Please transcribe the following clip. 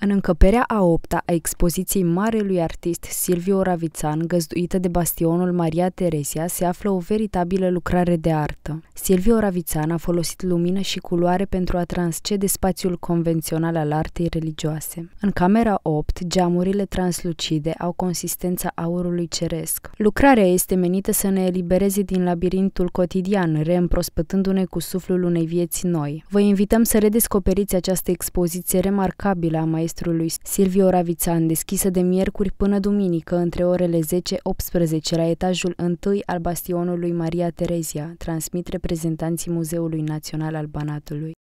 În încăperea a opta a expoziției marelui artist Silvio Ravițan, găzduită de bastionul Maria Teresia, se află o veritabilă lucrare de artă. Silvio Ravițan a folosit lumină și culoare pentru a transcede spațiul convențional al artei religioase. În camera 8, geamurile translucide au consistența aurului ceresc. Lucrarea este menită să ne elibereze din labirintul cotidian, reîmprospătându-ne cu suflul unei vieți noi. Vă invităm să redescoperiți această expoziție remarcabilă a mai orchestrului Silvio Ravițan, deschisă de miercuri până duminică între orele 10-18 la etajul 1 al bastionului Maria Terezia, transmit reprezentanții Muzeului Național al Banatului.